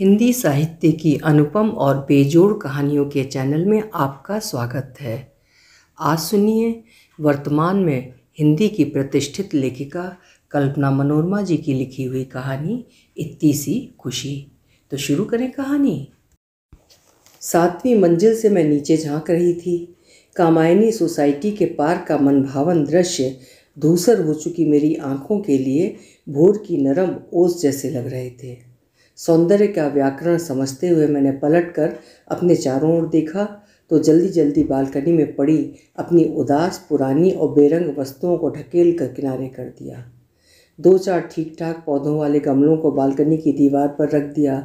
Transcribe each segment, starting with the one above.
हिंदी साहित्य की अनुपम और बेजोड़ कहानियों के चैनल में आपका स्वागत है आज सुनिए वर्तमान में हिंदी की प्रतिष्ठित लेखिका कल्पना मनोरमा जी की लिखी हुई कहानी इतनी सी खुशी तो शुरू करें कहानी सातवीं मंजिल से मैं नीचे झांक रही थी कामायनी सोसाइटी के पार का मनभावन दृश्य धूसर हो चुकी मेरी आंखों के लिए भोर की नरम ओस जैसे लग रहे थे सौंदर्य का व्याकरण समझते हुए मैंने पलट कर अपने चारों ओर देखा तो जल्दी जल्दी बालकनी में पड़ी अपनी उदास पुरानी और बेरंग वस्तुओं को ढकेल कर किनारे कर दिया दो चार ठीक ठाक पौधों वाले गमलों को बालकनी की दीवार पर रख दिया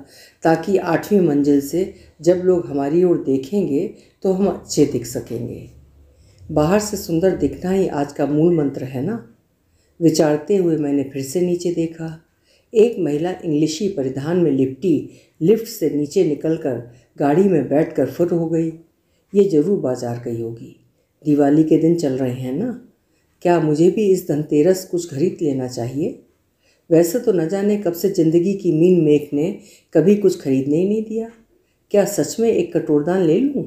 ताकि आठवीं मंजिल से जब लोग हमारी ओर देखेंगे तो हम अच्छे दिख सकेंगे बाहर से सुंदर दिखना ही आज का मूल मंत्र है ना विचारते हुए मैंने फिर से नीचे देखा एक महिला इंग्लिशी परिधान में लिपटी लिफ्ट से नीचे निकलकर गाड़ी में बैठकर फुर हो गई ये जरूर बाजार गई होगी दिवाली के दिन चल रहे हैं ना क्या मुझे भी इस धनतेरस कुछ खरीद लेना चाहिए वैसे तो न जाने कब से ज़िंदगी की मीन मेक ने कभी कुछ खरीदने ही नहीं दिया क्या सच में एक कटोरदान ले लूँ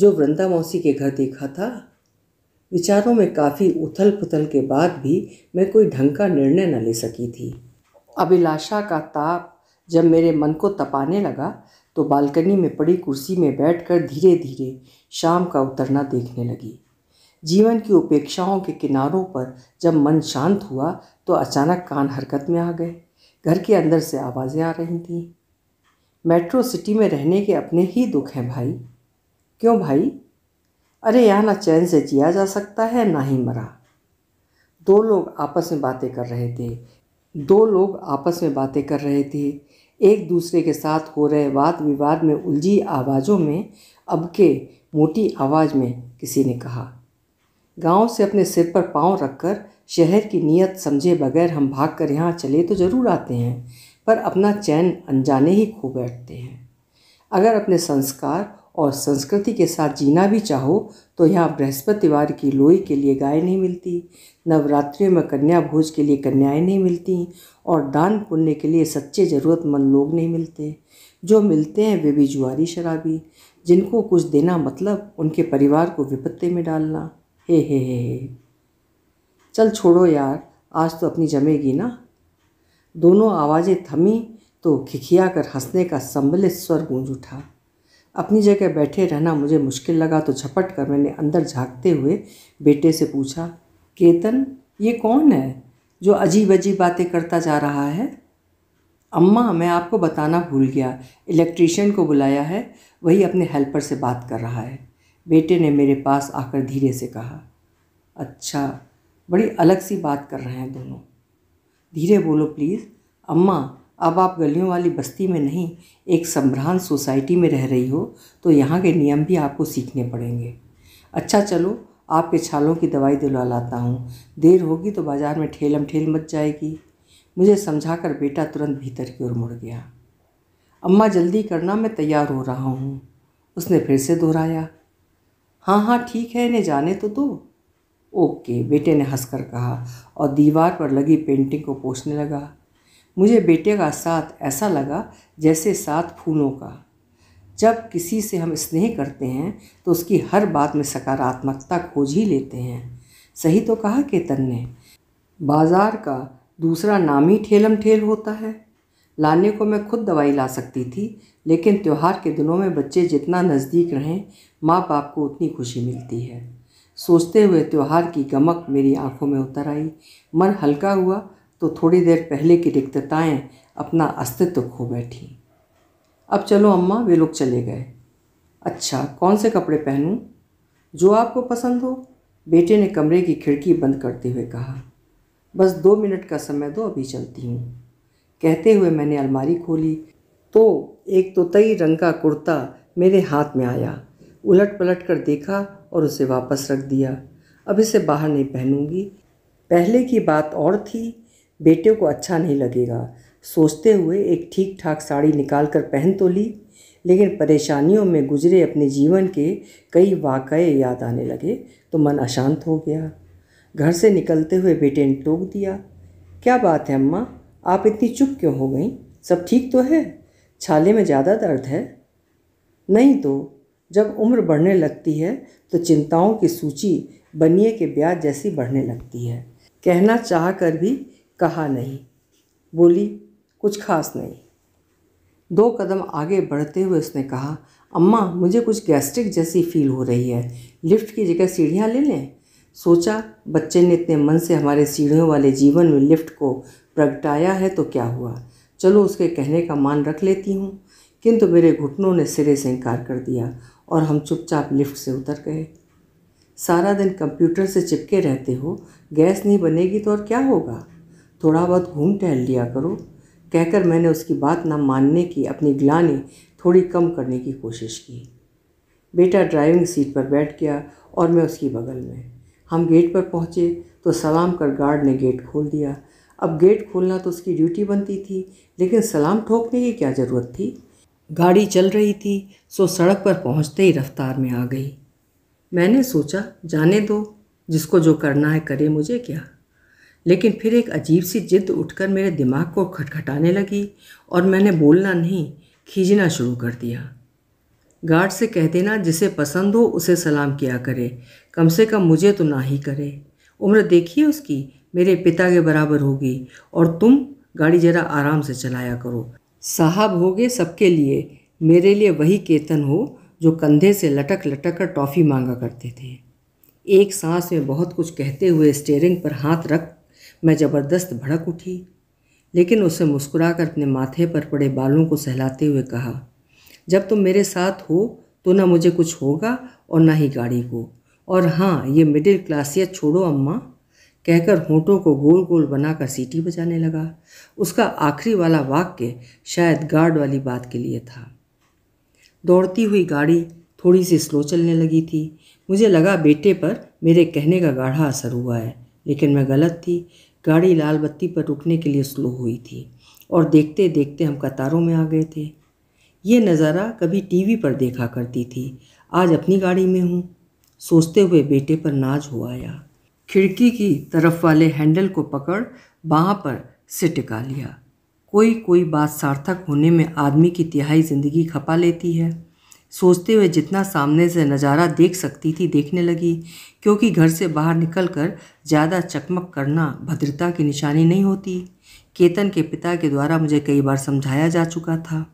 जो वृंदा मौसी के घर देखा था विचारों में काफ़ी उथल पुथल के बाद भी मैं कोई ढंग का निर्णय न ले सकी थी अभिलाषा का ताप जब मेरे मन को तपाने लगा तो बालकनी में पड़ी कुर्सी में बैठकर धीरे धीरे शाम का उतरना देखने लगी जीवन की उपेक्षाओं के किनारों पर जब मन शांत हुआ तो अचानक कान हरकत में आ गए घर के अंदर से आवाज़ें आ रही थी मेट्रो सिटी में रहने के अपने ही दुख हैं भाई क्यों भाई अरे यहाँ ना चैन से जिया जा सकता है ना ही मरा दो लोग आपस में बातें कर रहे थे दो लोग आपस में बातें कर रहे थे एक दूसरे के साथ हो रहे वाद विवाद में उलझी आवाज़ों में अब के मोटी आवाज़ में किसी ने कहा गांव से अपने सिर पर पांव रखकर शहर की नीयत समझे बगैर हम भाग कर यहाँ चले तो ज़रूर आते हैं पर अपना चैन अनजाने ही खो बैठते हैं अगर अपने संस्कार और संस्कृति के साथ जीना भी चाहो तो यहाँ बृहस्पतिवार की लोई के लिए गाय नहीं मिलती नवरात्रियों में कन्या भोज के लिए कन्याएं नहीं मिलती और दान पुण्य के लिए सच्चे ज़रूरतमंद लोग नहीं मिलते जो मिलते हैं वे भी जुआरी शराबी जिनको कुछ देना मतलब उनके परिवार को विपत्ति में डालना हे हे हे हे चल छोड़ो यार आज तो अपनी जमेगी ना दोनों आवाज़ें थमी तो खिखिया कर हंसने का सम्मिलित स्वर गूंज उठा अपनी जगह बैठे रहना मुझे मुश्किल लगा तो झपट कर मैंने अंदर झाँकते हुए बेटे से पूछा केतन ये कौन है जो अजीब अजीब बातें करता जा रहा है अम्मा मैं आपको बताना भूल गया इलेक्ट्रिशियन को बुलाया है वही अपने हेल्पर से बात कर रहा है बेटे ने मेरे पास आकर धीरे से कहा अच्छा बड़ी अलग सी बात कर रहे हैं दोनों धीरे बोलो प्लीज़ अम्मा अब आप गलियों वाली बस्ती में नहीं एक संभ्रांत सोसाइटी में रह रही हो तो यहाँ के नियम भी आपको सीखने पड़ेंगे अच्छा चलो आपके छालों की दवाई दिलवा लाता हूँ देर होगी तो बाज़ार में ठेलम ठेल मच जाएगी मुझे समझाकर बेटा तुरंत भीतर की ओर मुड़ गया अम्मा जल्दी करना मैं तैयार हो रहा हूँ उसने फिर से दोहराया हाँ हाँ ठीक है इन्हें जाने तो दो ओके बेटे ने हंसकर कहा और दीवार पर लगी पेंटिंग को पोछने लगा मुझे बेटे का साथ ऐसा लगा जैसे साथ फूलों का जब किसी से हम स्नेह करते हैं तो उसकी हर बात में सकारात्मकता खोज ही लेते हैं सही तो कहा केतन ने बाजार का दूसरा नाम ही ठेलम ठेल होता है लाने को मैं खुद दवाई ला सकती थी लेकिन त्यौहार के दिनों में बच्चे जितना नज़दीक रहें माँ बाप को उतनी खुशी मिलती है सोचते हुए त्यौहार की गमक मेरी आंखों में उतर आई मन हल्का हुआ तो थोड़ी देर पहले की रिक्तताएं अपना अस्तित्व खो बैठी अब चलो अम्मा वे लोग चले गए अच्छा कौन से कपड़े पहनूं जो आपको पसंद हो बेटे ने कमरे की खिड़की बंद करते हुए कहा बस दो मिनट का समय दो अभी चलती हूँ कहते हुए मैंने अलमारी खोली तो एक तोतई रंग का कुर्ता मेरे हाथ में आया उलट पलट कर देखा और उसे वापस रख दिया अब इसे बाहर नहीं पहनूंगी पहले की बात और थी बेटे को अच्छा नहीं लगेगा सोचते हुए एक ठीक ठाक साड़ी निकाल कर पहन तो ली लेकिन परेशानियों में गुजरे अपने जीवन के कई वाकये याद आने लगे तो मन अशांत हो गया घर से निकलते हुए बेटे ने टोक दिया क्या बात है अम्मा आप इतनी चुप क्यों हो गई सब ठीक तो है छाले में ज़्यादा दर्द है नहीं तो जब उम्र बढ़ने लगती है तो चिंताओं की सूची बनिए के ब्याज जैसी बढ़ने लगती है कहना चाह कर भी कहा नहीं बोली कुछ खास नहीं दो कदम आगे बढ़ते हुए उसने कहा अम्मा मुझे कुछ गैस्ट्रिक जैसी फील हो रही है लिफ्ट की जगह सीढ़ियाँ ले लें सोचा बच्चे ने इतने मन से हमारे सीढ़ियों वाले जीवन में लिफ्ट को प्रगटाया है तो क्या हुआ चलो उसके कहने का मान रख लेती हूँ किंतु मेरे घुटनों ने सिरे से इनकार कर दिया और हम चुपचाप लिफ्ट से उतर गए सारा दिन कंप्यूटर से चिपके रहते हो गैस नहीं बनेगी तो और क्या होगा थोड़ा बहुत घूम टहल लिया करो कहकर मैंने उसकी बात ना मानने की अपनी ग्लानी थोड़ी कम करने की कोशिश की बेटा ड्राइविंग सीट पर बैठ गया और मैं उसकी बगल में हम गेट पर पहुँचे तो सलाम कर गार्ड ने गेट खोल दिया अब गेट खोलना तो उसकी ड्यूटी बनती थी लेकिन सलाम ठोकने की क्या ज़रूरत थी गाड़ी चल रही थी सो सड़क पर पहुँचते ही रफ्तार में आ गई मैंने सोचा जाने दो जिसको जो करना है करे मुझे क्या लेकिन फिर एक अजीब सी जिद उठकर मेरे दिमाग को खटखटाने लगी और मैंने बोलना नहीं खींचना शुरू कर दिया गार्ड से कह देना जिसे पसंद हो उसे सलाम किया करे कम से कम मुझे तो ना ही करे उम्र देखिए उसकी मेरे पिता के बराबर होगी और तुम गाड़ी ज़रा आराम से चलाया करो साहब होगे सबके लिए मेरे लिए वही केतन हो जो कंधे से लटक लटक कर टॉफ़ी मांगा करते थे एक सांस में बहुत कुछ कहते हुए स्टेयरिंग पर हाथ रख मैं ज़बरदस्त भड़क उठी लेकिन उसे मुस्कुराकर अपने माथे पर पड़े बालों को सहलाते हुए कहा जब तुम मेरे साथ हो तो ना मुझे कुछ होगा और ना ही गाड़ी को और हाँ ये मिडिल क्लासियत छोड़ो अम्मा कहकर होटों को गोल गोल बनाकर सीटी बजाने लगा उसका आखिरी वाला वाक्य शायद गार्ड वाली बात के लिए था दौड़ती हुई गाड़ी थोड़ी सी स्लो चलने लगी थी मुझे लगा बेटे पर मेरे कहने का गाढ़ा असर हुआ है लेकिन मैं गलत थी गाड़ी लाल बत्ती पर रुकने के लिए स्लो हुई थी और देखते देखते हम कतारों में आ गए थे ये नज़ारा कभी टीवी पर देखा करती थी आज अपनी गाड़ी में हूँ सोचते हुए बेटे पर नाज हो आया खिड़की की तरफ वाले हैंडल को पकड़ बाँ पर से टिका लिया कोई कोई बात सार्थक होने में आदमी की तिहाई जिंदगी खपा लेती है सोचते हुए जितना सामने से नज़ारा देख सकती थी देखने लगी क्योंकि घर से बाहर निकलकर ज़्यादा चकमक करना भद्रता की निशानी नहीं होती केतन के पिता के द्वारा मुझे कई बार समझाया जा चुका था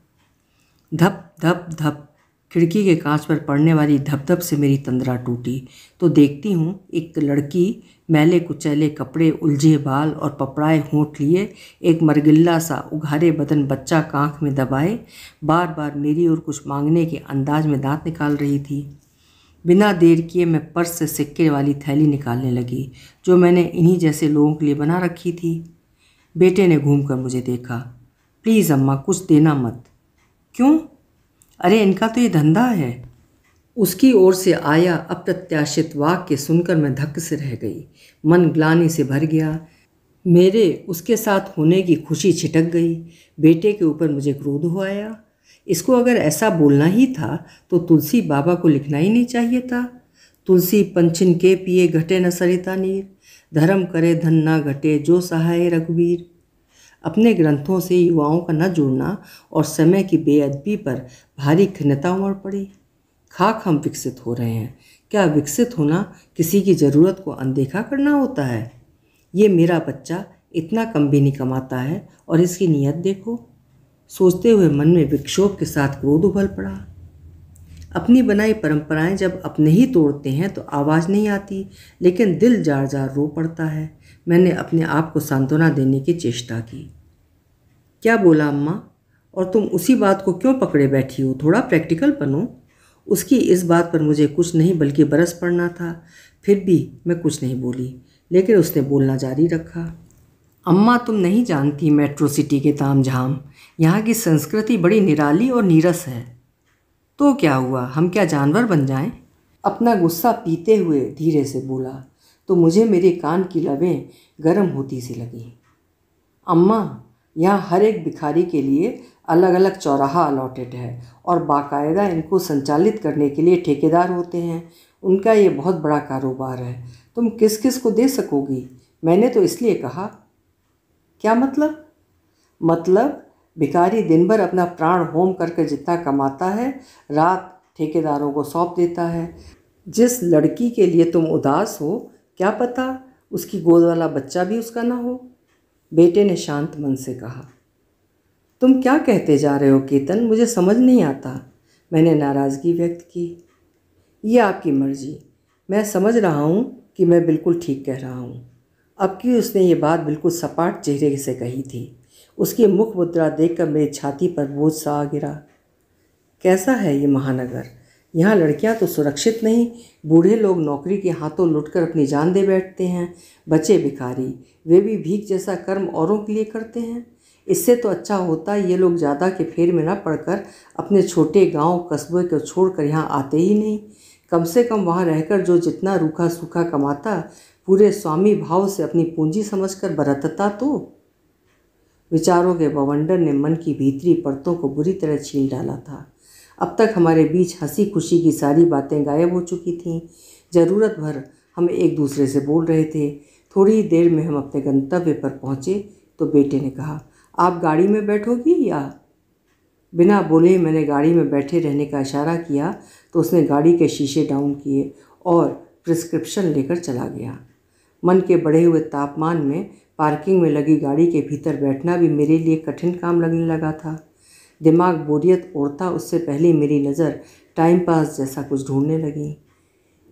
धप धप धप खिड़की के कांच पर पड़ने वाली धप धप से मेरी तंद्रा टूटी तो देखती हूँ एक लड़की मैले कुचैले कपड़े उलझे बाल और पपड़ाए होंठ लिए एक मरगिल्ला सा उघारे बदन बच्चा कांख में दबाए बार बार मेरी ओर कुछ मांगने के अंदाज में दांत निकाल रही थी बिना देर किए मैं पर्स से सिक्के वाली थैली निकालने लगी जो मैंने इन्हीं जैसे लोगों के लिए बना रखी थी बेटे ने घूम मुझे देखा प्लीज़ अम्मा कुछ देना मत क्यों अरे इनका तो ये धंधा है उसकी ओर से आया अप्रत्याशित वाक्य सुनकर मैं धक्क से रह गई मन ग्लानी से भर गया मेरे उसके साथ होने की खुशी छिटक गई बेटे के ऊपर मुझे क्रोध हो आया इसको अगर ऐसा बोलना ही था तो तुलसी बाबा को लिखना ही नहीं चाहिए था तुलसी पंचिन के पिए घटे न सरिता नीर धर्म करे धन ना घटे जो सहाय रघुवीर अपने ग्रंथों से युवाओं का न जुड़ना और समय की बेअदबी पर भारी खिन्नता उमड़ पड़ी खाक हम विकसित हो रहे हैं क्या विकसित होना किसी की ज़रूरत को अनदेखा करना होता है ये मेरा बच्चा इतना कम भी नहीं कमाता है और इसकी नीयत देखो सोचते हुए मन में विक्षोभ के साथ क्रोध उभल पड़ा अपनी बनाई परंपराएं जब अपने ही तोड़ते हैं तो आवाज़ नहीं आती लेकिन दिल जार जार रो पड़ता है मैंने अपने आप को सांत्वना देने की चेष्टा की क्या बोला अम्मा और तुम उसी बात को क्यों पकड़े बैठी हो थोड़ा प्रैक्टिकल बनो उसकी इस बात पर मुझे कुछ नहीं बल्कि बरस पड़ना था फिर भी मैं कुछ नहीं बोली लेकिन उसने बोलना जारी रखा अम्मा तुम नहीं जानती मेट्रो सिटी के ताम झाम यहाँ की संस्कृति बड़ी निराली और नीरस है तो क्या हुआ हम क्या जानवर बन जाएं? अपना गुस्सा पीते हुए धीरे से बोला तो मुझे मेरे कान की लबें गर्म होती सी लगी अम्मा यहाँ हर एक भिखारी के लिए अलग अलग चौराहा अलॉटेड है और बाकायदा इनको संचालित करने के लिए ठेकेदार होते हैं उनका ये बहुत बड़ा कारोबार है तुम किस किस को दे सकोगी मैंने तो इसलिए कहा क्या मतलब मतलब भिकारी दिन भर अपना प्राण होम करके जितना कमाता है रात ठेकेदारों को सौंप देता है जिस लड़की के लिए तुम उदास हो क्या पता उसकी गोद वाला बच्चा भी उसका ना हो बेटे ने शांत मन से कहा तुम क्या कहते जा रहे हो केतन मुझे समझ नहीं आता मैंने नाराज़गी व्यक्त की ये आपकी मर्जी मैं समझ रहा हूँ कि मैं बिल्कुल ठीक कह रहा हूँ अब की उसने ये बात बिल्कुल सपाट चेहरे से कही थी उसकी मुख मुद्रा देख कर मेरी छाती पर बोझ सा आ गिरा कैसा है ये महानगर यहाँ लड़कियाँ तो सुरक्षित नहीं बूढ़े लोग नौकरी के हाथों लुटकर अपनी जान दे बैठते हैं बच्चे भिखारी वे भी भीख जैसा कर्म औरों के लिए करते हैं इससे तो अच्छा होता ये लोग ज़्यादा के फेर में न पड़कर अपने छोटे गांव कस्बे को छोड़कर यहाँ आते ही नहीं कम से कम वहाँ रहकर जो जितना रूखा सूखा कमाता पूरे स्वामी भाव से अपनी पूंजी समझकर बरतता तो विचारों के बवंडर ने मन की भीतरी परतों को बुरी तरह छीन डाला था अब तक हमारे बीच हंसी खुशी की सारी बातें गायब हो चुकी थीं ज़रूरत भर हम एक दूसरे से बोल रहे थे थोड़ी देर में हम अपने गंतव्य पर पहुँचे तो बेटे ने कहा आप गाड़ी में बैठोगी या बिना बोले मैंने गाड़ी में बैठे रहने का इशारा किया तो उसने गाड़ी के शीशे डाउन किए और प्रिस्क्रिप्शन लेकर चला गया मन के बढ़े हुए तापमान में पार्किंग में लगी गाड़ी के भीतर बैठना भी मेरे लिए कठिन काम लगने लगा था दिमाग बोरियत ओढ़ता उससे पहले मेरी नज़र टाइम पास जैसा कुछ ढूंढने लगी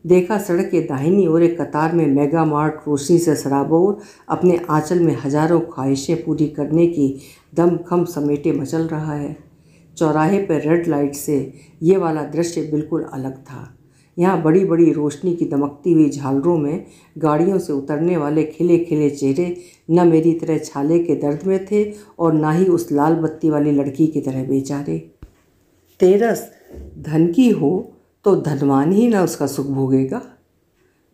देखा सड़क के दाहिनी ओर एक कतार में मेगा मार्ट रोशनी से सराबोर अपने आंचल में हजारों ख्वाहिशें पूरी करने की दम खम समेटे मचल रहा है चौराहे पर रेड लाइट से ये वाला दृश्य बिल्कुल अलग था यहाँ बड़ी बड़ी रोशनी की दमकती हुई झालरों में गाड़ियों से उतरने वाले खिले खिले चेहरे न मेरी तरह छाले के दर्द में थे और ना ही उस लाल बत्ती वाली लड़की की तरह बेचारे तेरस धन की हो तो धनवान ही ना उसका सुख भोगेगा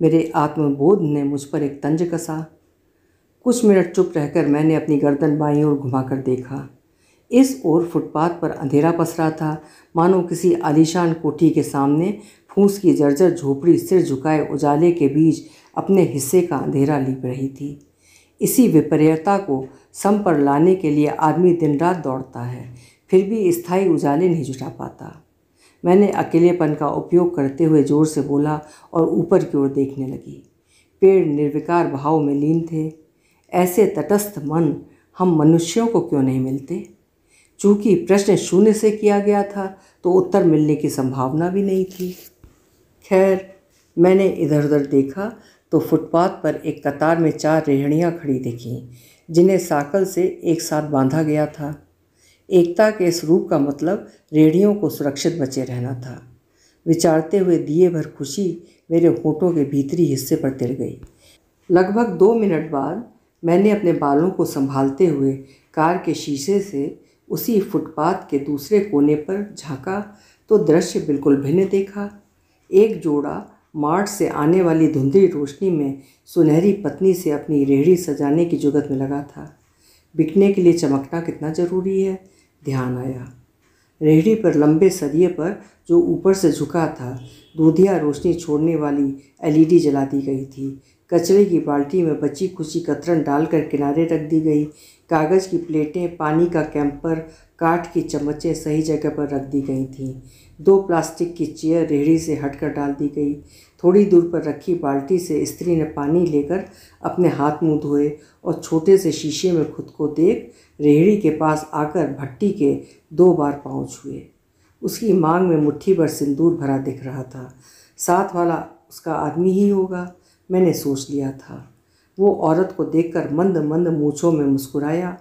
मेरे आत्मबोध ने मुझ पर एक तंज कसा कुछ मिनट चुप रहकर मैंने अपनी गर्दन बाई ओर घुमाकर देखा इस ओर फुटपाथ पर अंधेरा पसरा था मानो किसी आलिशान कोठी के सामने फूस की जर्जर झोपड़ी सिर झुकाए उजाले के बीच अपने हिस्से का अंधेरा लीप रही थी इसी विपर्यता को सम पर लाने के लिए आदमी दिन रात दौड़ता है फिर भी स्थायी उजाले नहीं जुटा पाता मैंने अकेलेपन का उपयोग करते हुए जोर से बोला और ऊपर की ओर देखने लगी पेड़ निर्विकार भाव में लीन थे ऐसे तटस्थ मन हम मनुष्यों को क्यों नहीं मिलते चूँकि प्रश्न शून्य से किया गया था तो उत्तर मिलने की संभावना भी नहीं थी खैर मैंने इधर उधर देखा तो फुटपाथ पर एक कतार में चार रेहड़ियाँ खड़ी देखीं जिन्हें साकल से एक साथ बांधा गया था एकता के इस रूप का मतलब रेडियो को सुरक्षित बचे रहना था विचारते हुए दिए भर खुशी मेरे होठों के भीतरी हिस्से पर तिर गई लगभग दो मिनट बाद मैंने अपने बालों को संभालते हुए कार के शीशे से उसी फुटपाथ के दूसरे कोने पर झांका तो दृश्य बिल्कुल भिन्न देखा एक जोड़ा मार्ट से आने वाली धुंधली रोशनी में सुनहरी पत्नी से अपनी रेहड़ी सजाने की जुगत में लगा था बिकने के लिए चमकना कितना ज़रूरी है ध्यान आया रेहड़ी पर लंबे सरिये पर जो ऊपर से झुका था दूधिया रोशनी छोड़ने वाली एलईडी e जला दी गई थी कचरे की बाल्टी में बची खुची कतरन डालकर किनारे रख दी गई कागज़ की प्लेटें पानी का कैंपर काठ की चम्मचें सही जगह पर रख दी गई थीं दो प्लास्टिक की चेयर रेहड़ी से हटकर डाल दी गई थोड़ी दूर पर रखी बाल्टी से स्त्री ने पानी लेकर अपने हाथ मुंह धोए और छोटे से शीशे में खुद को देख रेहड़ी के पास आकर भट्टी के दो बार पहुँच हुए उसकी मांग में मुट्ठी भर सिंदूर भरा दिख रहा था साथ वाला उसका आदमी ही होगा मैंने सोच लिया था वो औरत को देखकर मंद मंद मूछों में मुस्कुराया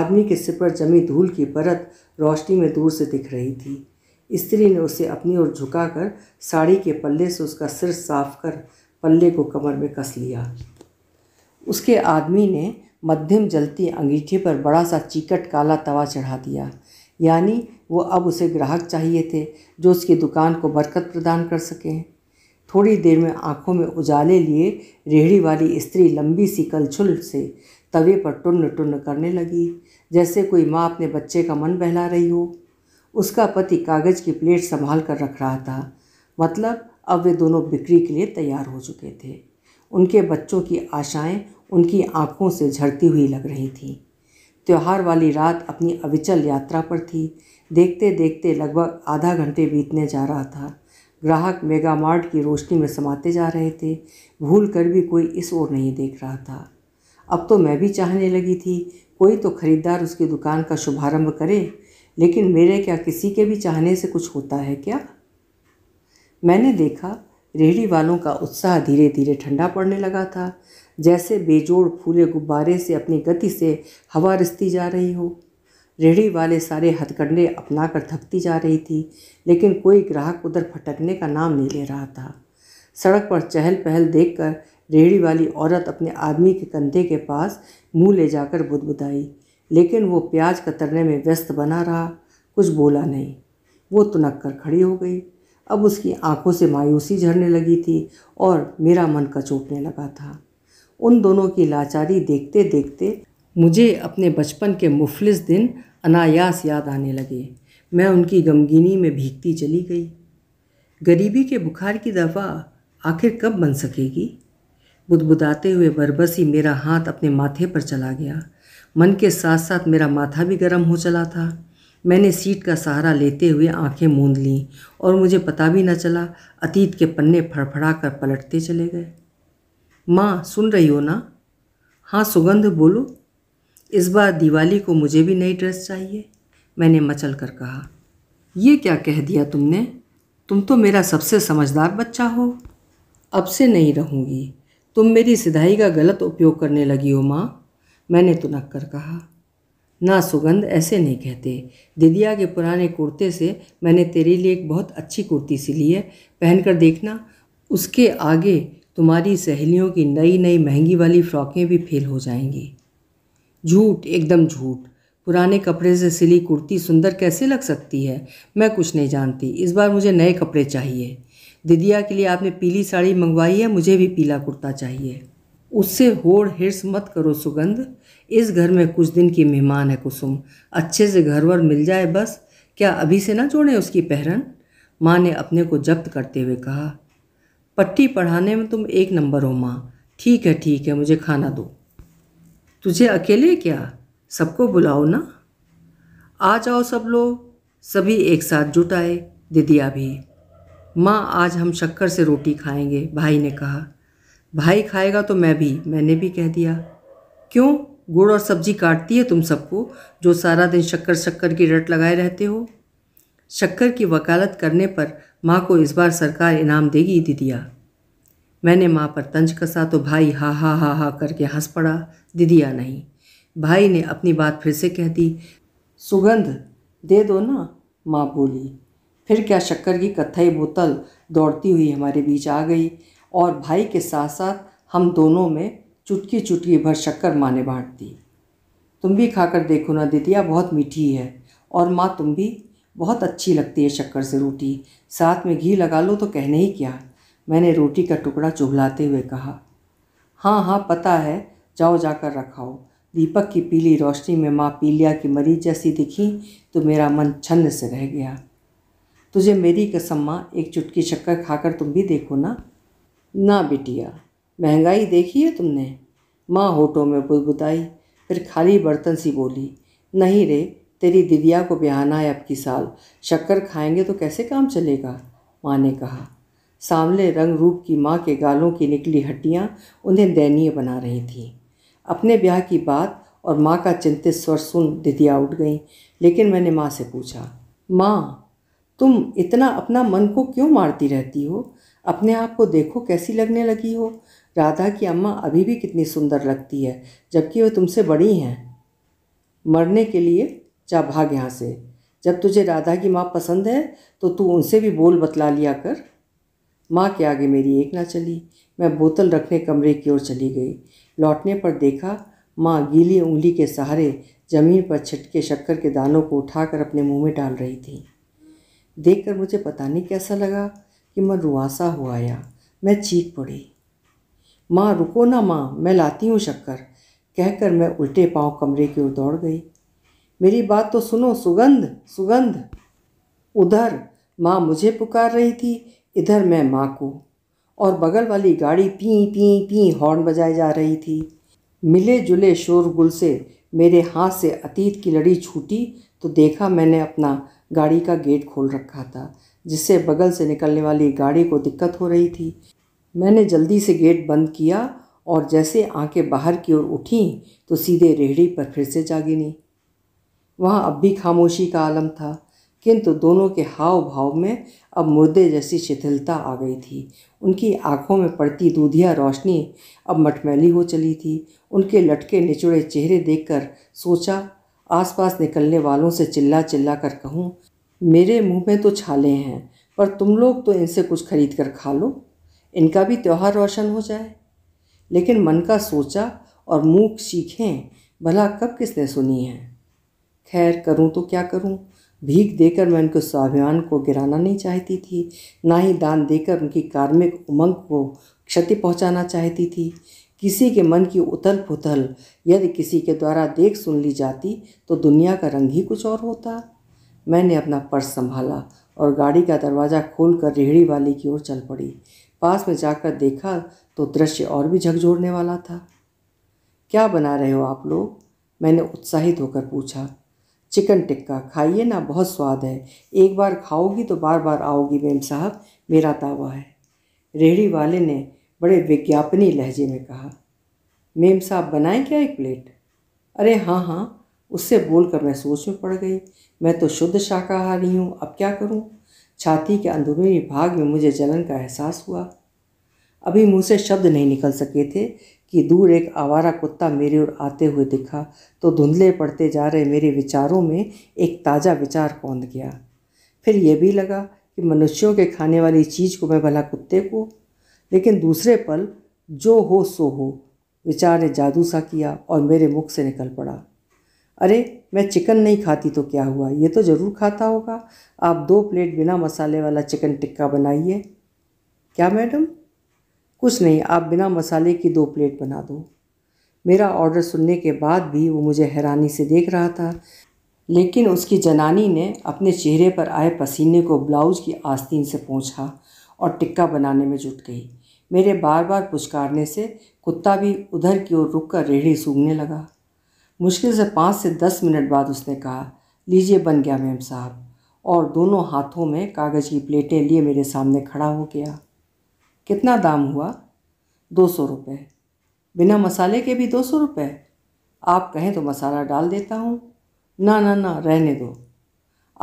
आदमी के सिर पर जमी धूल की परत रोशनी में दूर से दिख रही थी स्त्री ने उसे अपनी ओर झुकाकर साड़ी के पल्ले से उसका सिर साफ कर पल्ले को कमर में कस लिया उसके आदमी ने मध्यम जलती अंगीठी पर बड़ा सा चीकट काला तवा चढ़ा दिया यानी वो अब उसे ग्राहक चाहिए थे जो उसकी दुकान को बरकत प्रदान कर सकें थोड़ी देर में आंखों में उजाले लिए रेहड़ी वाली स्त्री लंबी सी कलछुल से तवे पर टुन्न टुन्न करने लगी जैसे कोई माँ अपने बच्चे का मन बहला रही हो उसका पति कागज़ की प्लेट संभाल कर रख रहा था मतलब अब वे दोनों बिक्री के लिए तैयार हो चुके थे उनके बच्चों की आशाएं उनकी आंखों से झड़ती हुई लग रही थीं त्यौहार वाली रात अपनी अविचल यात्रा पर थी देखते देखते लगभग आधा घंटे बीतने जा रहा था ग्राहक मेगा मार्ट की रोशनी में समाते जा रहे थे भूल कर भी कोई इस ओर नहीं देख रहा था अब तो मैं भी चाहने लगी थी कोई तो खरीदार उसकी दुकान का शुभारंभ करे लेकिन मेरे क्या किसी के भी चाहने से कुछ होता है क्या मैंने देखा रेहड़ी वालों का उत्साह धीरे धीरे ठंडा पड़ने लगा था जैसे बेजोड़ फूले गुब्बारे से अपनी गति से हवा रिसती जा रही हो रेहड़ी वाले सारे हथकंडे अपना कर थकती जा रही थी लेकिन कोई ग्राहक उधर फटकने का नाम नहीं ले रहा था सड़क पर चहल पहल देखकर रेहड़ी वाली औरत अपने आदमी के कंधे के पास मुंह ले जाकर बुदबुदाई लेकिन वो प्याज कतरने में व्यस्त बना रहा कुछ बोला नहीं वो तुनक कर खड़ी हो गई अब उसकी आंखों से मायूसी झड़ने लगी थी और मेरा मन कचोटने लगा था उन दोनों की लाचारी देखते देखते मुझे अपने बचपन के मुफलिस दिन अनायास याद आने लगे मैं उनकी गमगीनी में भीगती चली गई गरीबी के बुखार की दवा आखिर कब बन सकेगी बुदबुदाते हुए बरबसी मेरा हाथ अपने माथे पर चला गया मन के साथ साथ मेरा माथा भी गर्म हो चला था मैंने सीट का सहारा लेते हुए आंखें मूंद लीं और मुझे पता भी न चला अतीत के पन्ने फड़फड़ा कर पलटते चले गए माँ सुन रही हो ना हाँ सुगंध बोलो इस बार दिवाली को मुझे भी नई ड्रेस चाहिए मैंने मचल कर कहा ये क्या कह दिया तुमने तुम तो मेरा सबसे समझदार बच्चा हो अब से नहीं रहूँगी तुम मेरी सिधाई का गलत उपयोग करने लगी हो माँ मैंने तुनक कर कहा ना सुगंध ऐसे नहीं कहते दिदिया के पुराने कुर्ते से मैंने तेरे लिए एक बहुत अच्छी कुर्ती सिली है पहनकर देखना उसके आगे तुम्हारी सहेलियों की नई नई महंगी वाली फ्रॉकें भी फेल हो जाएंगी झूठ एकदम झूठ पुराने कपड़े से सिली कुर्ती सुंदर कैसे लग सकती है मैं कुछ नहीं जानती इस बार मुझे नए कपड़े चाहिए दिदिया के लिए आपने पीली साड़ी मंगवाई है मुझे भी पीला कुर्ता चाहिए उससे होड़ हिर्स मत करो सुगंध इस घर में कुछ दिन की मेहमान है कुसुम अच्छे से घर वर मिल जाए बस क्या अभी से ना जोड़ें उसकी पहरन माँ ने अपने को जब्त करते हुए कहा पट्टी पढ़ाने में तुम एक नंबर हो माँ ठीक है ठीक है मुझे खाना दो तुझे अकेले क्या सबको बुलाओ ना आ जाओ सब लोग सभी एक साथ जुट आए दीदिया भी माँ आज हम शक्कर से रोटी खाएंगे भाई ने कहा भाई खाएगा तो मैं भी मैंने भी कह दिया क्यों गुड़ और सब्जी काटती है तुम सबको जो सारा दिन शक्कर शक्कर की रट लगाए रहते हो शक्कर की वकालत करने पर माँ को इस बार सरकार इनाम देगी दीदिया मैंने माँ पर तंज कसा तो भाई हा हा हा हा करके हंस पड़ा दीदिया नहीं भाई ने अपनी बात फिर से कह दी सुगंध दे दो ना माँ बोली फिर क्या शक्कर की कथई बोतल दौड़ती हुई हमारे बीच आ गई और भाई के साथ साथ हम दोनों में चुटकी चुटकी भर शक्कर माँ ने बाँट दी तुम भी खाकर देखो ना दीदिया बहुत मीठी है और माँ तुम भी बहुत अच्छी लगती है शक्कर से रोटी साथ में घी लगा लो तो कहने ही क्या मैंने रोटी का टुकड़ा चुभलाते हुए कहा हाँ हाँ पता है जाओ जाकर रखाओ दीपक की पीली रोशनी में माँ पीलिया की मरीज जैसी दिखी तो मेरा मन छन्न से रह गया तुझे मेरी कसम माँ एक चुटकी शक्कर खाकर तुम भी देखो ना ना बिटिया महंगाई देखी है तुमने माँ होठों में बुदबुदाई फिर खाली बर्तन सी बोली नहीं रे तेरी दिदिया को ब्याहना है अब की साल शक्कर खाएंगे तो कैसे काम चलेगा माँ ने कहा सांवले रंग रूप की माँ के गालों की निकली हड्डियाँ उन्हें दयनीय बना रही थीं अपने ब्याह की बात और माँ का चिंतित स्वर सुन दिदिया उठ गई लेकिन मैंने माँ से पूछा माँ तुम इतना अपना मन को क्यों मारती रहती हो अपने आप को देखो कैसी लगने लगी हो राधा की अम्मा अभी भी कितनी सुंदर लगती है जबकि वह तुमसे बड़ी हैं मरने के लिए जा भाग यहाँ से जब तुझे राधा की माँ पसंद है तो तू उनसे भी बोल बतला लिया कर माँ के आगे मेरी एक ना चली मैं बोतल रखने कमरे की ओर चली गई लौटने पर देखा माँ गीली उंगली के सहारे ज़मीन पर छिटके शक्कर के दानों को उठाकर अपने मुंह में डाल रही थी देखकर मुझे पता नहीं कैसा लगा कि मैं रुआसा हुआ या मैं चीख पड़ी माँ रुको ना माँ मैं लाती हूँ शक्कर कहकर मैं उल्टे पांव कमरे की ओर दौड़ गई मेरी बात तो सुनो सुगंध सुगंध उधर माँ मुझे पुकार रही थी इधर मैं माँ को और बगल वाली गाड़ी पी पी पी हॉर्न बजाए जा रही थी मिले जुले शोरगुल से मेरे हाथ से अतीत की लड़ी छूटी तो देखा मैंने अपना गाड़ी का गेट खोल रखा था जिससे बगल से निकलने वाली गाड़ी को दिक्कत हो रही थी मैंने जल्दी से गेट बंद किया और जैसे आंखें बाहर की ओर उठी तो सीधे रेहड़ी पर फिर से जागिनी वहाँ अब भी खामोशी का आलम था किंतु दोनों के हाव भाव में अब मुर्दे जैसी शिथिलता आ गई थी उनकी आंखों में पड़ती दूधिया रोशनी अब मटमैली हो चली थी उनके लटके निचुड़े चेहरे देखकर सोचा आसपास निकलने वालों से चिल्ला चिल्ला कर कहूँ मेरे मुंह में तो छाले हैं पर तुम लोग तो इनसे कुछ खरीद कर खा लो इनका भी त्यौहार रोशन हो जाए लेकिन मन का सोचा और मूक सीखें भला कब किसने सुनी है खैर करूं तो क्या करूं भीख देकर मैं उनके स्वाभिमान को गिराना नहीं चाहती थी ना ही दान देकर उनकी कार्मिक उमंग को क्षति पहुंचाना चाहती थी किसी के मन की उथल पुथल यदि किसी के द्वारा देख सुन ली जाती तो दुनिया का रंग ही कुछ और होता मैंने अपना पर्स संभाला और गाड़ी का दरवाज़ा खोलकर रेहड़ी वाली की ओर चल पड़ी पास में जाकर देखा तो दृश्य और भी झकझोरने वाला था क्या बना रहे हो आप लोग मैंने उत्साहित होकर पूछा चिकन टिक्का खाइए ना बहुत स्वाद है एक बार खाओगी तो बार बार आओगी मेम साहब मेरा दावा है रेहड़ी वाले ने बड़े विज्ञापनी लहजे में कहा मेम साहब बनाएं क्या एक प्लेट अरे हाँ हाँ उससे बोलकर मैं सोच में पड़ गई मैं तो शुद्ध शाकाहारी हूँ अब क्या करूँ छाती के अंदरूनी भाग में मुझे जलन का एहसास हुआ अभी मुँह से शब्द नहीं निकल सके थे कि दूर एक आवारा कुत्ता मेरी ओर आते हुए दिखा तो धुंधले पड़ते जा रहे मेरे विचारों में एक ताज़ा विचार पौंद गया फिर यह भी लगा कि मनुष्यों के खाने वाली चीज़ को मैं भला कुत्ते को लेकिन दूसरे पल जो हो सो हो विचार ने जादू सा किया और मेरे मुख से निकल पड़ा अरे मैं चिकन नहीं खाती तो क्या हुआ ये तो ज़रूर खाता होगा आप दो प्लेट बिना मसाले वाला चिकन टिक्का बनाइए क्या मैडम कुछ नहीं आप बिना मसाले की दो प्लेट बना दो मेरा ऑर्डर सुनने के बाद भी वो मुझे हैरानी से देख रहा था लेकिन उसकी जनानी ने अपने चेहरे पर आए पसीने को ब्लाउज की आस्तीन से पहुँचा और टिक्का बनाने में जुट गई मेरे बार बार पुचकारने से कुत्ता भी उधर की ओर रुक कर रेहड़ी सूंघने लगा मुश्किल से पाँच से दस मिनट बाद उसने कहा लीजिए बन गया मैम साहब और दोनों हाथों में कागज़ की प्लेटें लिए मेरे सामने खड़ा हो गया कितना दाम हुआ दो सौ रुपये बिना मसाले के भी दो सौ रुपये आप कहें तो मसाला डाल देता हूँ ना ना ना रहने दो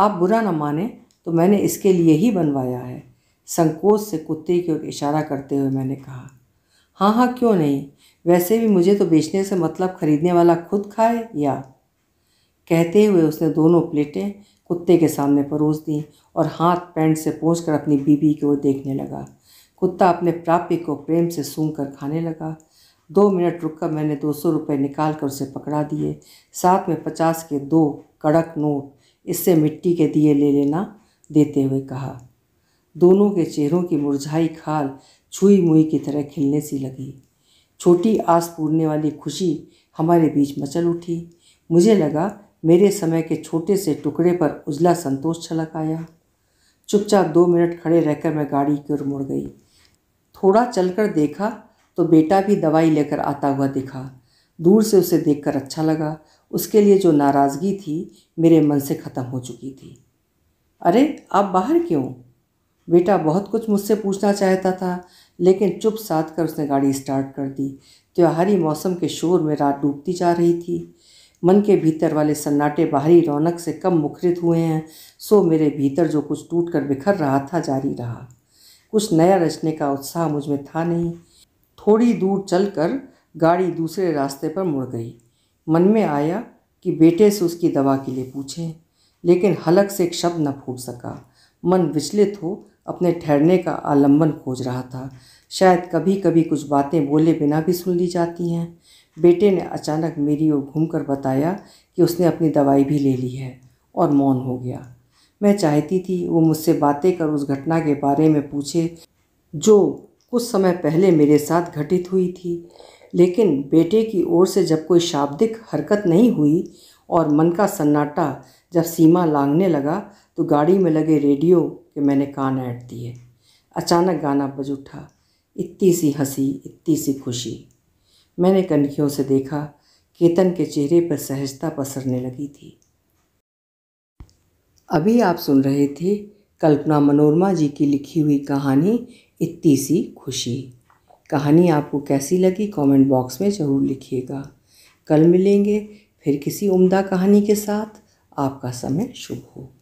आप बुरा ना माने तो मैंने इसके लिए ही बनवाया है संकोच से कुत्ते की ओर इशारा करते हुए मैंने कहा हाँ हाँ क्यों नहीं वैसे भी मुझे तो बेचने से मतलब खरीदने वाला खुद खाए या कहते हुए उसने दोनों प्लेटें कुत्ते के सामने परोस दी और हाथ पैंट से पोंछ कर अपनी बीबी की ओर देखने लगा कुत्ता अपने प्राप्य को प्रेम से सूंघ कर खाने लगा दो मिनट रुक कर मैंने दो सौ रुपये निकाल कर उसे पकड़ा दिए साथ में पचास के दो कड़क नोट इससे मिट्टी के दिए ले लेना देते हुए कहा दोनों के चेहरों की मुरझाई खाल छुई मुई की तरह खिलने सी लगी छोटी आस पूरने वाली खुशी हमारे बीच मचल उठी मुझे लगा मेरे समय के छोटे से टुकड़े पर उजला संतोष छलक आया चुपचाप दो मिनट खड़े रहकर मैं गाड़ी की ओर मुड़ गई थोड़ा चलकर देखा तो बेटा भी दवाई लेकर आता हुआ दिखा दूर से उसे देखकर अच्छा लगा उसके लिए जो नाराज़गी थी मेरे मन से ख़त्म हो चुकी थी अरे आप बाहर क्यों बेटा बहुत कुछ मुझसे पूछना चाहता था लेकिन चुप साध कर उसने गाड़ी स्टार्ट कर दी त्योहारी मौसम के शोर में रात डूबती जा रही थी मन के भीतर वाले सन्नाटे बाहरी रौनक से कम मुखरित हुए हैं सो मेरे भीतर जो कुछ टूट कर बिखर रहा था जारी रहा कुछ नया रचने का उत्साह मुझ में था नहीं थोड़ी दूर चलकर गाड़ी दूसरे रास्ते पर मुड़ गई मन में आया कि बेटे से उसकी दवा के लिए पूछें लेकिन हलक से एक शब्द न फूट सका मन विचलित हो अपने ठहरने का आलम्बन खोज रहा था शायद कभी कभी कुछ बातें बोले बिना भी सुन ली जाती हैं बेटे ने अचानक मेरी ओर घूमकर बताया कि उसने अपनी दवाई भी ले ली है और मौन हो गया मैं चाहती थी वो मुझसे बातें कर उस घटना के बारे में पूछे जो कुछ समय पहले मेरे साथ घटित हुई थी लेकिन बेटे की ओर से जब कोई शाब्दिक हरकत नहीं हुई और मन का सन्नाटा जब सीमा लांगने लगा तो गाड़ी में लगे रेडियो के मैंने कान ऐट दिए अचानक गाना बज उठा इतनी सी हंसी इतनी सी खुशी मैंने कनखियों से देखा केतन के चेहरे पर सहजता पसरने लगी थी अभी आप सुन रहे थे कल्पना मनोरमा जी की लिखी हुई कहानी इतनी सी खुशी कहानी आपको कैसी लगी कमेंट बॉक्स में ज़रूर लिखिएगा कल मिलेंगे फिर किसी उम्दा कहानी के साथ आपका समय शुभ हो